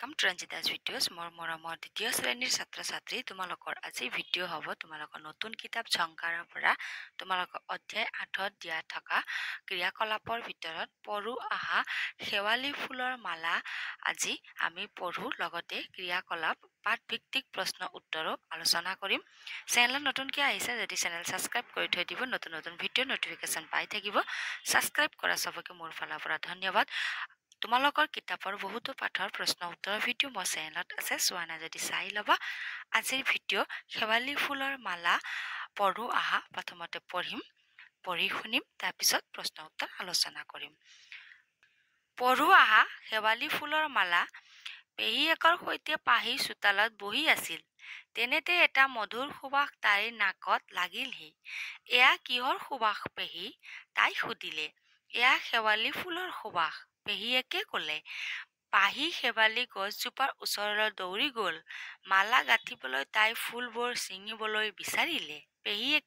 welcome to ৰঞ্জিতাজ videos মোৰ মৰমৰ দ্বিতীয় শ্ৰেণীৰ ছাত্ৰ ছাত্ৰী তোমালোকৰ আজি ভিডিঅ' হ'ব তোমালোকৰ নতুন কিতাপ ঝংকাৰৰ পৰা তোমালোকৰ অধ্যায় আঠত দিয়া থকা ক্ৰিয়াকলাপৰ ভিতৰত পৰু অহা শেৱালি ফুলৰ মালা আজি আমি পঢ়োঁ লগতে ক্ৰিয়াকলাপ পাঠভিত্তিক প্ৰশ্ন উত্তৰো আলোচনা কৰিম চেনেলত নতুনকৈ আহিছে যদি চেনেল ছাবস্ক্ৰাইব কৰি থৈ দিব নতুন নতুন ভিডিঅ' নটিফিকেশ্যন পাই থাকিব ছাবস্ক্ৰাইব কৰা চবকে মোৰ ফালৰ পৰা ধন্যবাদ তোমালোকৰ কিতাপৰ বহুতো পাঠৰ প্ৰশ্ন উত্তৰৰ ভিডিঅ' মই চেনেলত আছে চোৱা নাই যদি চাই ল'বা আজিৰ ভিডিঅ' শেৱালি ফুলৰ মালা পঢ়ো আহা প্ৰথমতে পঢ়িম পঢ়ি শুনিম তাৰপিছত প্ৰশ্ন উত্তৰ আলোচনা কৰিম পঢ়ো আহা শেৱালি ফুলৰ মালা পেহীয়েকৰ সৈতে পাহি চোতালত বহি আছিল তেনেতে এটা মধুৰ সুবাস তাইৰ নাকত লাগিলহি এয়া কিহৰ সুবাস পেহী তাই সুধিলে এয়া শেৱালি ফুলৰ সুবাস পেহীয়েকে ক'লে পাহি শেৱালি গছজোপাৰ ওচৰলৈ দৌৰি গ'ল মালা গাঁঠিবলৈ তাই ফুলবোৰ ছিঙিবলৈ বিচাৰিলে পেহীয়েক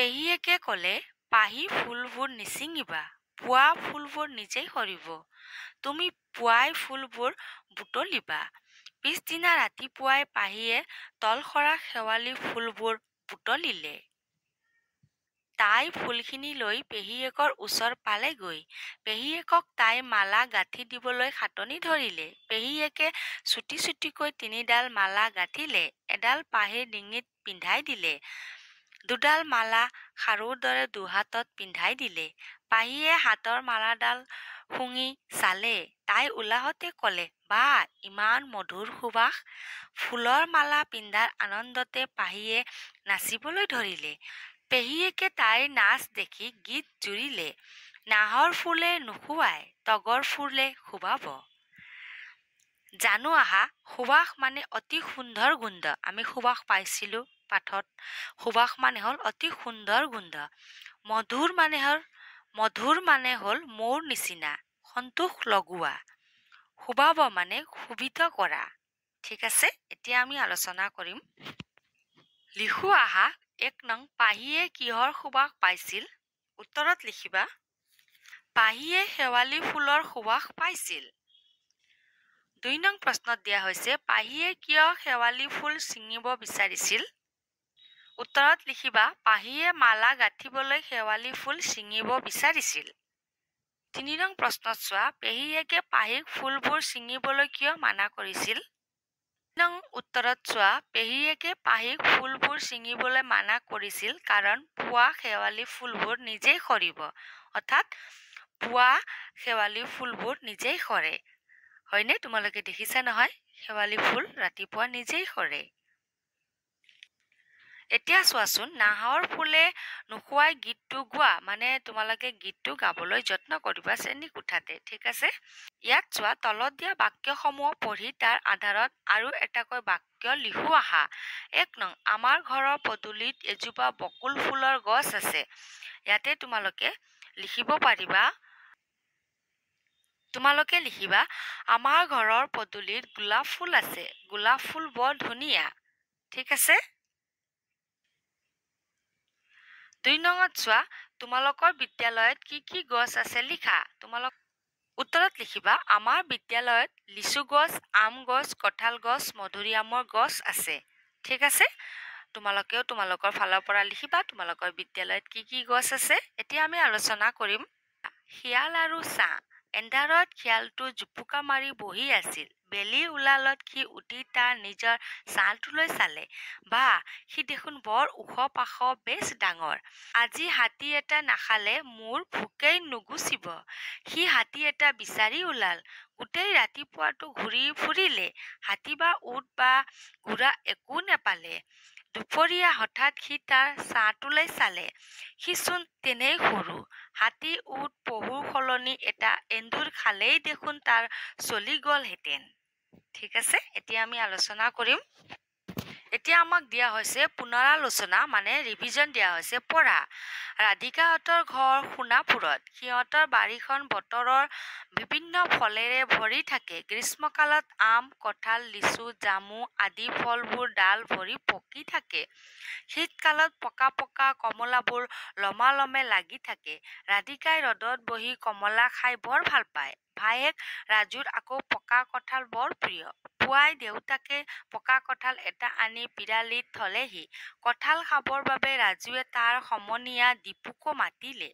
পেহীয়েকে ক'লে পাহি ফুলবোৰ নিছিঙিবা পুৱা ফুলবোৰ নিজেই সৰিব তুমি পুৱাই ফুলবোৰ বুটলিবা পিছদিনা ৰাতিপুৱাই পাহীয়ে তলসৰা শেৱালি ফুলবোৰ বুটলিলে তাই ফুলখিনি লৈ পেহীয়েকৰ ওচৰ পালেগৈ পেহীয়েকক তাই মালা গাঁঠি দিবলৈ খাটনি ধৰিলে পেহীয়েকে চুটি চুটিকৈ তিনিডাল মালা গাঁঠিলে এডাল পাহিৰ ডিঙিত পিন্ধাই দিলে দুডাল মালা খাৰুৰ দৰে দুহাতত পিন্ধাই দিলে পাহিয়ে হাতৰ মালাডাল শুঙি চালে তাই উলাহতে ক'লে বা ইমান মধুৰ সুবাস ফুলৰ মালা পিন্ধাৰ আনন্দতে পাহিয়ে নাচিবলৈ ধৰিলে পেহীয়েকে তাইৰ নাচ দেখি গীত জুৰিলে নাহৰ ফুলে নুশুৱাই তগৰ ফুলে শুবাব জানো আহা সুবাস মানে অতি সুন্দৰ গোন্ধ আমি সুবাস পাইছিলোঁ পাঠত সুবাস মানে হ'ল অতি সুন্দৰ গোন্ধ মধুৰ মানে হ'ল মধুৰ মানে হ'ল মোৰ নিচিনা সন্তোষ লগোৱা শুভাব মানে শোভিত কৰা ঠিক আছে এতিয়া আমি আলোচনা কৰিম লিখো আহা এক নং পাহিয়ে কিহৰ সুবাস পাইছিল উত্তৰত লিখিবা পাহিয়ে শেৱালি ফুলৰ সুবাস পাইছিল দুই নং প্ৰশ্নত দিয়া হৈছে পাহিয়ে কিয় শেৱালি ফুল ছিঙিব বিচাৰিছিল উত্তৰত লিখিবা পাহিয়ে মালা গাঁঠিবলৈ শেৱালি ফুল ছিঙিব বিচাৰিছিল তিনি নং প্ৰশ্নত চোৱা পেহীয়েকে পাহীক ফুলবোৰ ছিঙিবলৈ কিয় মানা কৰিছিল নং উত্তৰত চোৱা পেহীয়েকে পাহিক ফুলবোৰ ছিঙিবলৈ মানা কৰিছিল কাৰণ পুৱা শেৱালি ফুলবোৰ নিজেই সৰিব অৰ্থাৎ পুৱা শেৱালি ফুলবোৰ নিজেই সৰে হয়নে তোমালোকে দেখিছা নহয় শেৱালি ফুল ৰাতিপুৱা নিজেই সৰে এতিয়া চোৱাচোন নাহৰ ফুলে নোখোৱাই গীতটো গোৱা মানে তোমালোকে গীতটো গাবলৈ যত্ন কৰিবা শ্ৰেণী কোঠাতে ঠিক আছে ইয়াত চোৱা তলত দিয়া বাক্যসমূহ পঢ়ি তাৰ আধাৰত আৰু এটাকৈ বাক্য লিখো আহা এক নং আমাৰ ঘৰৰ পদূলিত এজোপা বকুল ফুলৰ গছ আছে ইয়াতে তোমালোকে লিখিব পাৰিবা তোমালোকে লিখিবা আমাৰ ঘৰৰ পদূলিত গোলাপ ফুল আছে গোলাপ ফুল বৰ ধুনীয়া ঠিক আছে দুই নঙত চোৱা তোমালোকৰ বিদ্যালয়ত কি কি গছ আছে লিখা তোমালোক উত্তৰত লিখিবা আমাৰ বিদ্যালয়ত লিচু গছ আম গছ কঁঠাল গছ মধুৰি আমৰ গছ আছে ঠিক আছে তোমালোকেও তোমালোকৰ ফালৰ পৰা লিখিবা তোমালোকৰ বিদ্যালয়ত কি কি গছ আছে এতিয়া আমি আলোচনা কৰিম শিয়াল আৰু চাহ এণ্ডাৰত শিয়ালটো জুপুকা মাৰি বহি আছিল বেলি ওলালত সি উঠি তাৰ নিজৰ ছালটোলৈ চালে বা সি দেখোন বৰ ওখ পাখ বেছ ডাঙৰ আজি হাতী এটা নাখালে মোৰ ভোকেই নুগুচিব সি হাতী এটা বিচাৰি ওলাল গোটেই ৰাতিপুৱাটো ঘূৰি ফুৰিলে হাতী বা উট বা ঘোঁৰা একো নেপালে দুপৰীয়া হঠাৎ সি তাৰ ছাঁটোলৈ চালে সিচোন তেনেই সৰু হাতী উট পহুৰ সলনি এটা এন্দুৰ খালেই দেখোন তাৰ চলি গ'লহেঁতেন ঠিক আছে এতিয়া আমি আলোচনা কৰিম এতিয়া আমাক দিয়া হৈছে পুনৰালোচনা মানে ৰিভিজন দিয়া হৈছে পঢ়া ৰাধিকাহঁতৰ ঘৰ সোণাপুৰত সিহঁতৰ বাৰীখন বতৰৰ বিভিন্ন ফলেৰে ভৰি থাকে গ্ৰীষ্মকালত আম কঁঠাল লিচু জামু আদি ফলবোৰ ডাল ভৰি পকি থাকে শীতকালত পকা পকা কমলাবোৰ লমালমে লাগি থাকে ৰাধিকাই ৰ'দত বহি কমলা খাই বৰ ভাল পায় ভায়েক ৰাজুৰ আকৌ পকা কঁঠাল বৰ প্ৰিয় পুৱাই দেউতাকে পকা কঁঠাল এটা আনি পিৰালিত থলেহি কঁঠাল খাবৰ বাবে ৰাজুৱে তাৰ সমনীয়া দীপুকো মাতিলে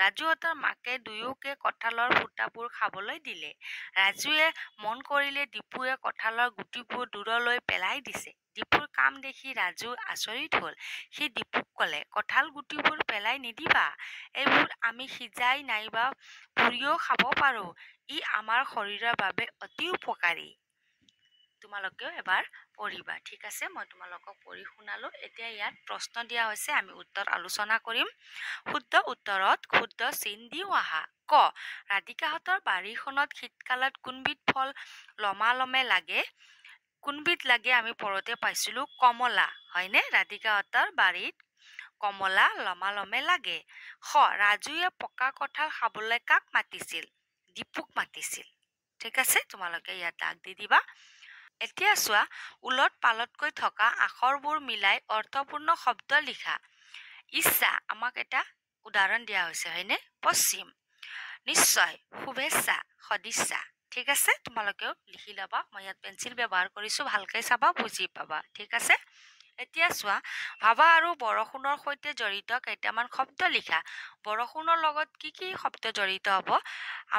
ৰাজুহঁতৰ মাকে দুয়োকে কঁঠালৰ ফুটাবোৰ খাবলৈ দিলে ৰাজুৱে মন কৰিলে দীপুৱে কঁঠালৰ গুটিবোৰ দূৰলৈ পেলাই দিছে দীপুৰ কাম দেখি ৰাজু আচৰিত হ'ল সি দীপুক ক'লে কঁঠাল গুটিবোৰ পেলাই নিদিবা এইবোৰ আমি সিজাই নাইবা পুৰিও খাব পাৰোঁ ই আমাৰ শৰীৰৰ বাবে অতি উপকাৰী তোমালোকেও এবাৰ পঢ়িবা ঠিক আছে মই তোমালোকক পঢ়ি শুনালো এতিয়া ইয়াত প্ৰশ্ন দিয়া হৈছে আমি উত্তৰ আলোচনা কৰিম শুদ্ধ উত্তৰত ক্ষুদ্ধ চিন দিওঁ আহা ক ৰাধিকাহঁতৰ বাৰীখনত শীতকালত কোনবিধ ফল লমালমে লাগে কোনবিধ লাগে আমি পৰতে পাইছিলোঁ কমলা হয়নে ৰাধিকাহঁতৰ বাৰীত কমলা লমালমে লাগে স ৰাজুৱে পকা কঁঠাল খাবলৈ কাক মাতিছিল দীপুক মাতিছিল ঠিক আছে তোমালোকে ইয়াত দাগ দি দিবা এতিয়া চোৱা ওলট পালতকৈ থকা আখৰবোৰ মিলাই অৰ্থপূৰ্ণ শব্দ লিখা ইচ্ছা আমাক এটা উদাহৰণ দিয়া হৈছে হয়নে পশ্চিম নিশ্চয় শুভেচ্ছা সদিচ্ছা ঠিক আছে তোমালোকেও লিখি ল'বা মই ইয়াত পেঞ্চিল ব্যৱহাৰ কৰিছোঁ ভালকৈ চাবা বুজি পাবা ঠিক আছে এতিয়া চোৱা ভাবা আৰু বৰষুণৰ সৈতে জড়িত কেইটামান শব্দ লিখা বৰষুণৰ লগত কি কি শব্দ জড়িত হ'ব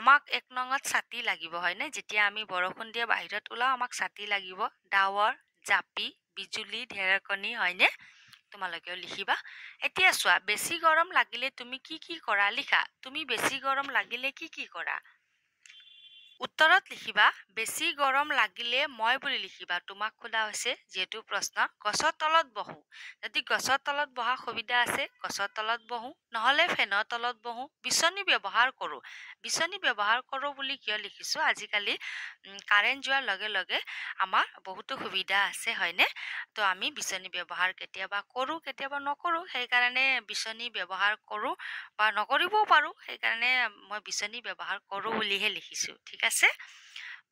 আমাক এক নঙত ছাতি লাগিব হয়নে যেতিয়া আমি বৰষুণ দিয়ে বাহিৰত ওলাওঁ আমাক ছাতি লাগিব ডাৱৰ জাপি বিজুলী ঢেৰেকনি হয়নে তোমালোকেও লিখিবা এতিয়া চোৱা বেছি গৰম লাগিলে তুমি কি কি কৰা লিখা তুমি বেছি গৰম লাগিলে কি কি কৰা উত্তৰত লিখিবা বেছি গৰম লাগিলে মই বুলি লিখিবা তোমাক সোধা হৈছে যিহেতু প্ৰশ্ন গছৰ তলত বহো যদি গছৰ তলত বহা সুবিধা আছে গছৰ তলত বহো নহ'লে ফেনৰ তলত বহো বিচনী ব্যৱহাৰ কৰোঁ বিচনী ব্যৱহাৰ কৰোঁ বুলি কিয় লিখিছোঁ আজিকালি কাৰেণ্ট যোৱাৰ লগে লগে আমাৰ বহুতো সুবিধা আছে হয়নে তো আমি বিচনী ব্যৱহাৰ কেতিয়াবা কৰোঁ কেতিয়াবা নকৰোঁ সেইকাৰণে বিচনী ব্যৱহাৰ কৰোঁ বা নকৰিবও পাৰোঁ সেইকাৰণে মই বিচনী ব্যৱহাৰ কৰোঁ বুলিহে লিখিছোঁ ঠিক আছে আছে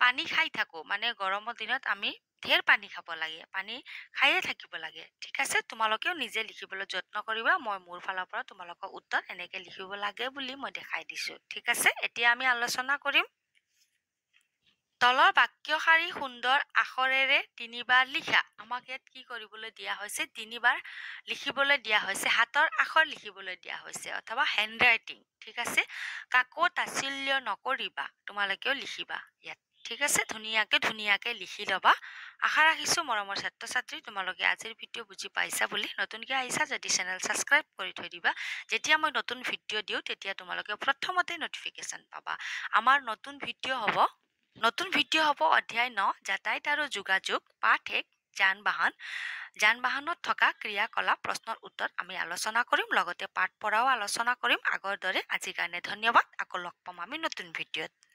পানী খাই থাকো মানে গৰমৰ দিনত আমি ঢেৰ পানী খাব লাগে পানী খায়ে থাকিব লাগে ঠিক আছে তোমালোকেও নিজে লিখিবলৈ যত্ন কৰিবা মই মোৰ ফালৰ পৰা তোমালোকৰ উত্তৰ এনেকৈ লিখিব লাগে বুলি মই দেখাই দিছোঁ ঠিক আছে এতিয়া আমি আলোচনা কৰিম তলৰ বাক্য শাৰী সুন্দৰ আখৰেৰে তিনিবাৰ লিখা আমাক ইয়াত কি কৰিবলৈ দিয়া হৈছে তিনিবাৰ লিখিবলৈ দিয়া হৈছে হাতৰ আখৰ লিখিবলৈ দিয়া হৈছে অথবা হেণ্ড ৰাইটিং ঠিক আছে কাকো তাচিল্য নকৰিবা তোমালোকেও লিখিবা ইয়াত ঠিক আছে ধুনীয়াকৈ ধুনীয়াকৈ লিখি ল'বা আশা ৰাখিছোঁ মৰমৰ ছাত্ৰ ছাত্ৰী তোমালোকে আজিৰ ভিডিঅ' বুজি পাইছা বুলি নতুনকৈ আহিছা যদি চেনেল ছাবস্ক্ৰাইব কৰি থৈ দিবা যেতিয়া মই নতুন ভিডিঅ' দিওঁ তেতিয়া তোমালোকে প্ৰথমতে ন'টিফিকেশ্যন পাবা আমাৰ নতুন ভিডিঅ' হ'ব নতুন ভিডিঅ' হ'ব অধ্যায় ন যাতায়ত আৰু যোগাযোগ পাঠ এক যান বাহন যান বাহনত থকা ক্ৰিয়াকলাপ প্ৰশ্নৰ উত্তৰ আমি আলোচনা কৰিম লগতে পাঠ পঢ়াও আলোচনা কৰিম আগৰ দৰে আজিৰ কাৰণে ধন্যবাদ আকৌ লগ পাম আমি নতুন ভিডিঅ'ত